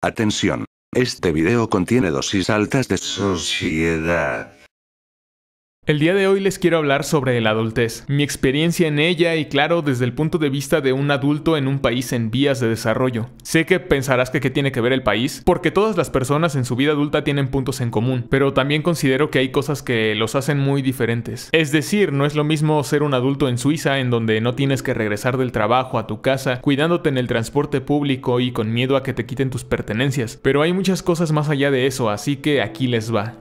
Atención. Este video contiene dosis altas de sociedad. El día de hoy les quiero hablar sobre la adultez, mi experiencia en ella y claro desde el punto de vista de un adulto en un país en vías de desarrollo. Sé que pensarás que qué tiene que ver el país, porque todas las personas en su vida adulta tienen puntos en común, pero también considero que hay cosas que los hacen muy diferentes. Es decir, no es lo mismo ser un adulto en Suiza en donde no tienes que regresar del trabajo a tu casa, cuidándote en el transporte público y con miedo a que te quiten tus pertenencias, pero hay muchas cosas más allá de eso, así que aquí les va.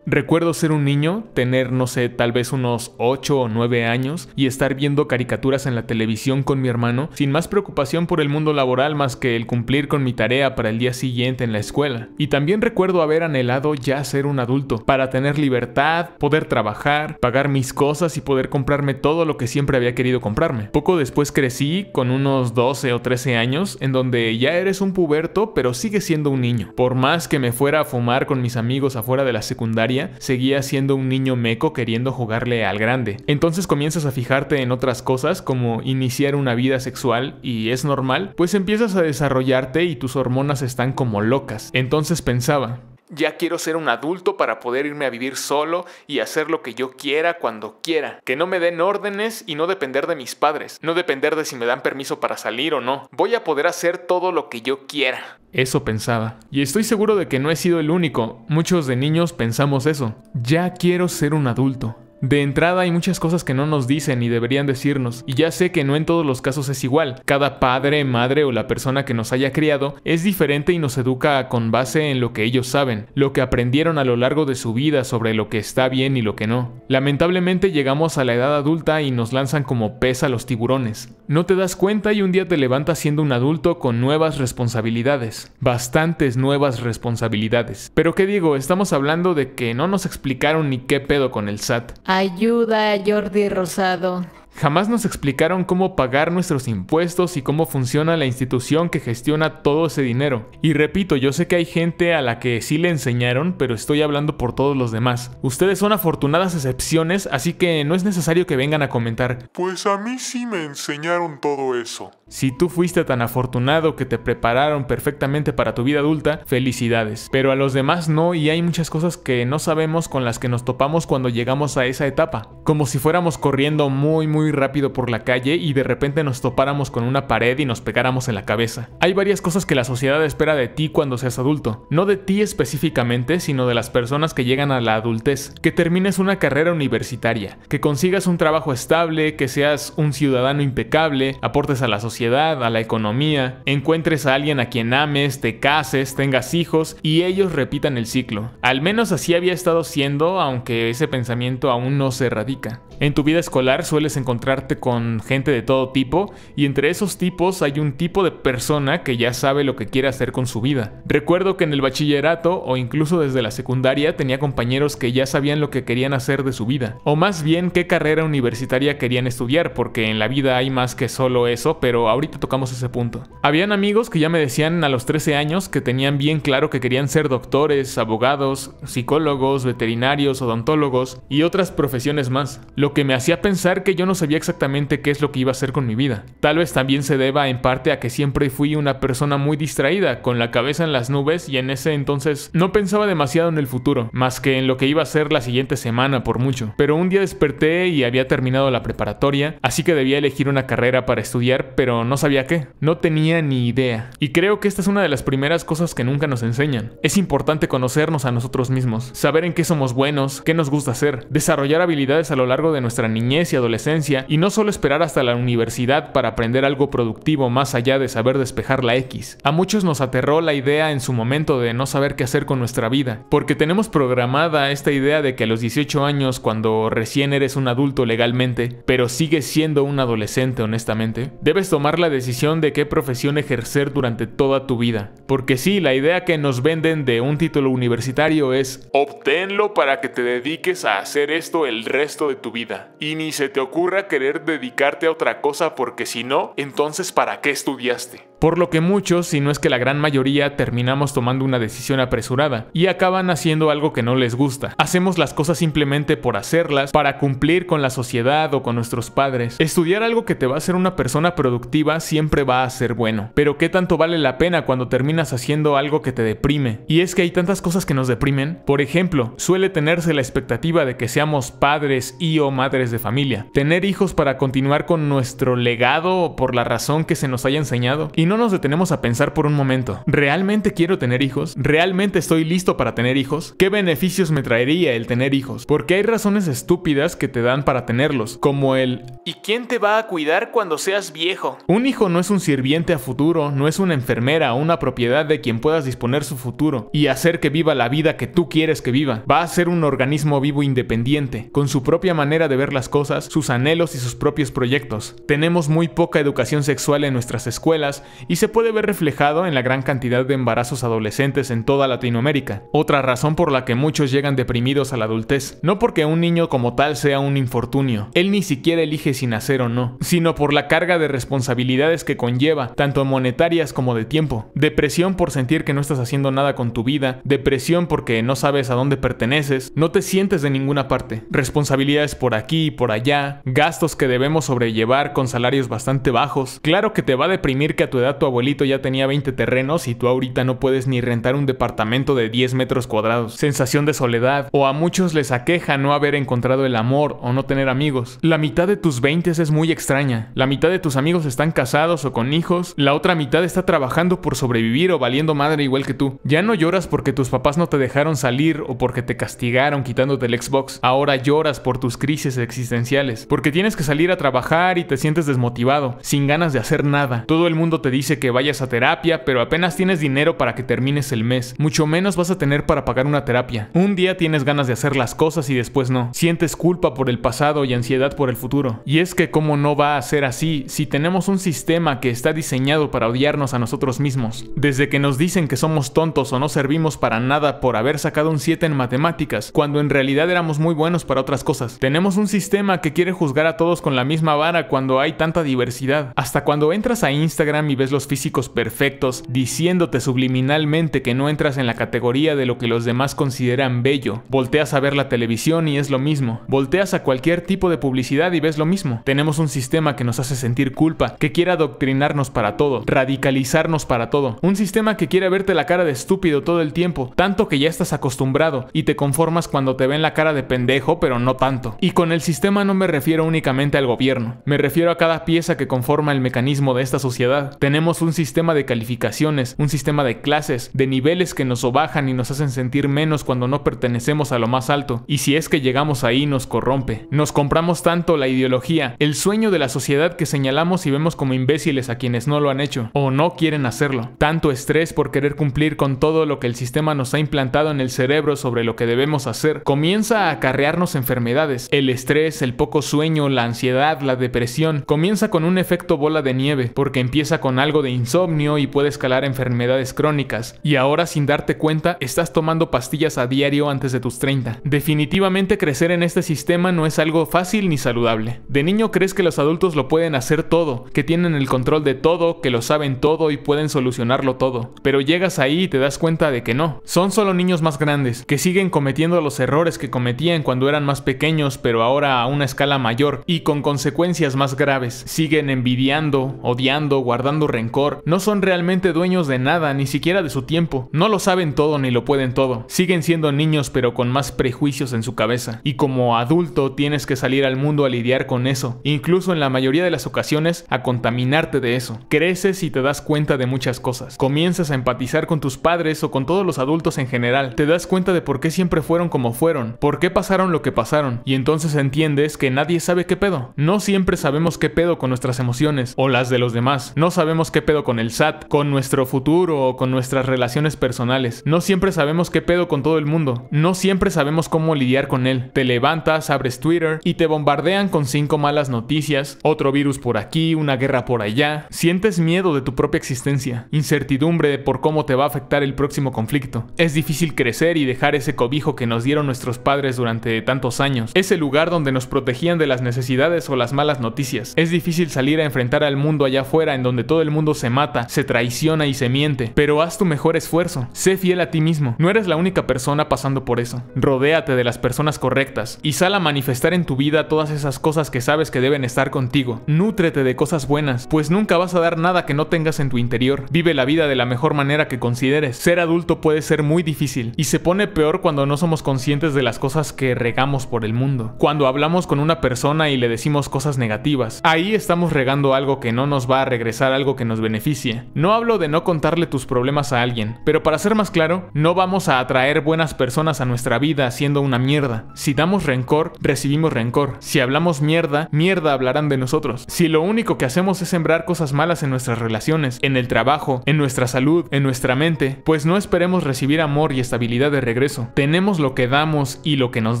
Recuerdo ser un niño, tener, no sé, tal vez unos 8 o 9 años y estar viendo caricaturas en la televisión con mi hermano, sin más preocupación por el mundo laboral más que el cumplir con mi tarea para el día siguiente en la escuela. Y también recuerdo haber anhelado ya ser un adulto, para tener libertad, poder trabajar, pagar mis cosas y poder comprarme todo lo que siempre había querido comprarme. Poco después crecí, con unos 12 o 13 años, en donde ya eres un puberto, pero sigues siendo un niño. Por más que me fuera a fumar con mis amigos afuera de la secundaria, seguía siendo un niño meco queriendo jugarle al grande. Entonces comienzas a fijarte en otras cosas como iniciar una vida sexual y es normal, pues empiezas a desarrollarte y tus hormonas están como locas. Entonces pensaba, ya quiero ser un adulto para poder irme a vivir solo y hacer lo que yo quiera cuando quiera. Que no me den órdenes y no depender de mis padres. No depender de si me dan permiso para salir o no. Voy a poder hacer todo lo que yo quiera. Eso pensaba. Y estoy seguro de que no he sido el único. Muchos de niños pensamos eso. Ya quiero ser un adulto. De entrada hay muchas cosas que no nos dicen y deberían decirnos, y ya sé que no en todos los casos es igual. Cada padre, madre o la persona que nos haya criado es diferente y nos educa con base en lo que ellos saben, lo que aprendieron a lo largo de su vida sobre lo que está bien y lo que no. Lamentablemente llegamos a la edad adulta y nos lanzan como pez a los tiburones. No te das cuenta y un día te levantas siendo un adulto con nuevas responsabilidades, bastantes nuevas responsabilidades. Pero qué digo, estamos hablando de que no nos explicaron ni qué pedo con el SAT. Ayuda, Jordi Rosado. Jamás nos explicaron cómo pagar nuestros impuestos y cómo funciona la institución que gestiona todo ese dinero. Y repito, yo sé que hay gente a la que sí le enseñaron, pero estoy hablando por todos los demás. Ustedes son afortunadas excepciones, así que no es necesario que vengan a comentar. Pues a mí sí me enseñaron todo eso. Si tú fuiste tan afortunado que te prepararon perfectamente para tu vida adulta, felicidades. Pero a los demás no y hay muchas cosas que no sabemos con las que nos topamos cuando llegamos a esa etapa. Como si fuéramos corriendo muy muy muy rápido por la calle y de repente nos topáramos con una pared y nos pegáramos en la cabeza. Hay varias cosas que la sociedad espera de ti cuando seas adulto, no de ti específicamente, sino de las personas que llegan a la adultez, que termines una carrera universitaria, que consigas un trabajo estable, que seas un ciudadano impecable, aportes a la sociedad, a la economía, encuentres a alguien a quien ames, te cases, tengas hijos y ellos repitan el ciclo. Al menos así había estado siendo, aunque ese pensamiento aún no se erradica. En tu vida escolar sueles encontrar encontrarte con gente de todo tipo y entre esos tipos hay un tipo de persona que ya sabe lo que quiere hacer con su vida. Recuerdo que en el bachillerato o incluso desde la secundaria tenía compañeros que ya sabían lo que querían hacer de su vida, o más bien qué carrera universitaria querían estudiar, porque en la vida hay más que solo eso, pero ahorita tocamos ese punto. Habían amigos que ya me decían a los 13 años que tenían bien claro que querían ser doctores, abogados, psicólogos, veterinarios, odontólogos y otras profesiones más, lo que me hacía pensar que yo no sabía exactamente qué es lo que iba a hacer con mi vida. Tal vez también se deba en parte a que siempre fui una persona muy distraída, con la cabeza en las nubes y en ese entonces no pensaba demasiado en el futuro, más que en lo que iba a ser la siguiente semana por mucho. Pero un día desperté y había terminado la preparatoria, así que debía elegir una carrera para estudiar, pero no sabía qué. No tenía ni idea. Y creo que esta es una de las primeras cosas que nunca nos enseñan. Es importante conocernos a nosotros mismos, saber en qué somos buenos, qué nos gusta hacer, desarrollar habilidades a lo largo de nuestra niñez y adolescencia, y no solo esperar hasta la universidad para aprender algo productivo más allá de saber despejar la X. A muchos nos aterró la idea en su momento de no saber qué hacer con nuestra vida, porque tenemos programada esta idea de que a los 18 años, cuando recién eres un adulto legalmente, pero sigues siendo un adolescente honestamente, debes tomar la decisión de qué profesión ejercer durante toda tu vida. Porque sí, la idea que nos venden de un título universitario es obténlo para que te dediques a hacer esto el resto de tu vida. Y ni se te ocurra querer dedicarte a otra cosa porque si no, entonces ¿para qué estudiaste? por lo que muchos, si no es que la gran mayoría, terminamos tomando una decisión apresurada y acaban haciendo algo que no les gusta. Hacemos las cosas simplemente por hacerlas, para cumplir con la sociedad o con nuestros padres. Estudiar algo que te va a hacer una persona productiva siempre va a ser bueno, pero ¿qué tanto vale la pena cuando terminas haciendo algo que te deprime? Y es que hay tantas cosas que nos deprimen. Por ejemplo, suele tenerse la expectativa de que seamos padres y o madres de familia, tener hijos para continuar con nuestro legado o por la razón que se nos haya enseñado, no nos detenemos a pensar por un momento, ¿realmente quiero tener hijos? ¿Realmente estoy listo para tener hijos? ¿Qué beneficios me traería el tener hijos? Porque hay razones estúpidas que te dan para tenerlos, como el ¿y quién te va a cuidar cuando seas viejo? Un hijo no es un sirviente a futuro, no es una enfermera o una propiedad de quien puedas disponer su futuro y hacer que viva la vida que tú quieres que viva. Va a ser un organismo vivo independiente, con su propia manera de ver las cosas, sus anhelos y sus propios proyectos. Tenemos muy poca educación sexual en nuestras escuelas y se puede ver reflejado en la gran cantidad de embarazos adolescentes en toda Latinoamérica, otra razón por la que muchos llegan deprimidos a la adultez, no porque un niño como tal sea un infortunio, él ni siquiera elige si nacer o no, sino por la carga de responsabilidades que conlleva, tanto monetarias como de tiempo, depresión por sentir que no estás haciendo nada con tu vida, depresión porque no sabes a dónde perteneces, no te sientes de ninguna parte, responsabilidades por aquí y por allá, gastos que debemos sobrellevar con salarios bastante bajos, claro que te va a deprimir que a tu edad tu abuelito ya tenía 20 terrenos y tú ahorita no puedes ni rentar un departamento de 10 metros cuadrados. Sensación de soledad, o a muchos les aqueja no haber encontrado el amor o no tener amigos. La mitad de tus 20 es muy extraña. La mitad de tus amigos están casados o con hijos, la otra mitad está trabajando por sobrevivir o valiendo madre igual que tú. Ya no lloras porque tus papás no te dejaron salir o porque te castigaron quitándote el Xbox. Ahora lloras por tus crisis existenciales, porque tienes que salir a trabajar y te sientes desmotivado, sin ganas de hacer nada. Todo el mundo te dice dice que vayas a terapia, pero apenas tienes dinero para que termines el mes. Mucho menos vas a tener para pagar una terapia. Un día tienes ganas de hacer las cosas y después no. Sientes culpa por el pasado y ansiedad por el futuro. Y es que cómo no va a ser así si tenemos un sistema que está diseñado para odiarnos a nosotros mismos. Desde que nos dicen que somos tontos o no servimos para nada por haber sacado un 7 en matemáticas, cuando en realidad éramos muy buenos para otras cosas. Tenemos un sistema que quiere juzgar a todos con la misma vara cuando hay tanta diversidad. Hasta cuando entras a Instagram y ves los físicos perfectos diciéndote subliminalmente que no entras en la categoría de lo que los demás consideran bello. Volteas a ver la televisión y es lo mismo. Volteas a cualquier tipo de publicidad y ves lo mismo. Tenemos un sistema que nos hace sentir culpa, que quiere adoctrinarnos para todo, radicalizarnos para todo. Un sistema que quiere verte la cara de estúpido todo el tiempo, tanto que ya estás acostumbrado y te conformas cuando te ven la cara de pendejo, pero no tanto. Y con el sistema no me refiero únicamente al gobierno, me refiero a cada pieza que conforma el mecanismo de esta sociedad. Tenemos un sistema de calificaciones, un sistema de clases, de niveles que nos bajan y nos hacen sentir menos cuando no pertenecemos a lo más alto, y si es que llegamos ahí nos corrompe. Nos compramos tanto la ideología, el sueño de la sociedad que señalamos y vemos como imbéciles a quienes no lo han hecho, o no quieren hacerlo. Tanto estrés por querer cumplir con todo lo que el sistema nos ha implantado en el cerebro sobre lo que debemos hacer, comienza a acarrearnos enfermedades. El estrés, el poco sueño, la ansiedad, la depresión, comienza con un efecto bola de nieve, porque empieza con algo de insomnio y puede escalar enfermedades crónicas. Y ahora sin darte cuenta, estás tomando pastillas a diario antes de tus 30. Definitivamente crecer en este sistema no es algo fácil ni saludable. De niño crees que los adultos lo pueden hacer todo, que tienen el control de todo, que lo saben todo y pueden solucionarlo todo. Pero llegas ahí y te das cuenta de que no. Son solo niños más grandes, que siguen cometiendo los errores que cometían cuando eran más pequeños, pero ahora a una escala mayor y con consecuencias más graves. Siguen envidiando, odiando, guardando rencor, no son realmente dueños de nada, ni siquiera de su tiempo. No lo saben todo ni lo pueden todo. Siguen siendo niños pero con más prejuicios en su cabeza. Y como adulto tienes que salir al mundo a lidiar con eso, incluso en la mayoría de las ocasiones a contaminarte de eso. Creces y te das cuenta de muchas cosas. Comienzas a empatizar con tus padres o con todos los adultos en general. Te das cuenta de por qué siempre fueron como fueron, por qué pasaron lo que pasaron. Y entonces entiendes que nadie sabe qué pedo. No siempre sabemos qué pedo con nuestras emociones o las de los demás. No sabemos qué pedo con el SAT, con nuestro futuro o con nuestras relaciones personales. No siempre sabemos qué pedo con todo el mundo. No siempre sabemos cómo lidiar con él. Te levantas, abres Twitter y te bombardean con cinco malas noticias, otro virus por aquí, una guerra por allá. Sientes miedo de tu propia existencia, incertidumbre de por cómo te va a afectar el próximo conflicto. Es difícil crecer y dejar ese cobijo que nos dieron nuestros padres durante tantos años. Ese lugar donde nos protegían de las necesidades o las malas noticias. Es difícil salir a enfrentar al mundo allá afuera en donde todo el mundo se mata, se traiciona y se miente, pero haz tu mejor esfuerzo, sé fiel a ti mismo, no eres la única persona pasando por eso. Rodéate de las personas correctas y sal a manifestar en tu vida todas esas cosas que sabes que deben estar contigo. Nútrete de cosas buenas, pues nunca vas a dar nada que no tengas en tu interior. Vive la vida de la mejor manera que consideres. Ser adulto puede ser muy difícil y se pone peor cuando no somos conscientes de las cosas que regamos por el mundo. Cuando hablamos con una persona y le decimos cosas negativas, ahí estamos regando algo que no nos va a regresar, algo que nos beneficie. No hablo de no contarle tus problemas a alguien, pero para ser más claro, no vamos a atraer buenas personas a nuestra vida haciendo una mierda. Si damos rencor, recibimos rencor. Si hablamos mierda, mierda hablarán de nosotros. Si lo único que hacemos es sembrar cosas malas en nuestras relaciones, en el trabajo, en nuestra salud, en nuestra mente, pues no esperemos recibir amor y estabilidad de regreso. Tenemos lo que damos y lo que nos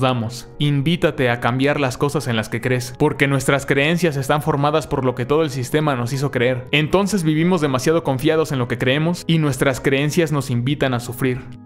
damos. Invítate a cambiar las cosas en las que crees, porque nuestras creencias están formadas por lo que todo el sistema nos hizo creer. Entonces, vivimos demasiado confiados en lo que creemos y nuestras creencias nos invitan a sufrir.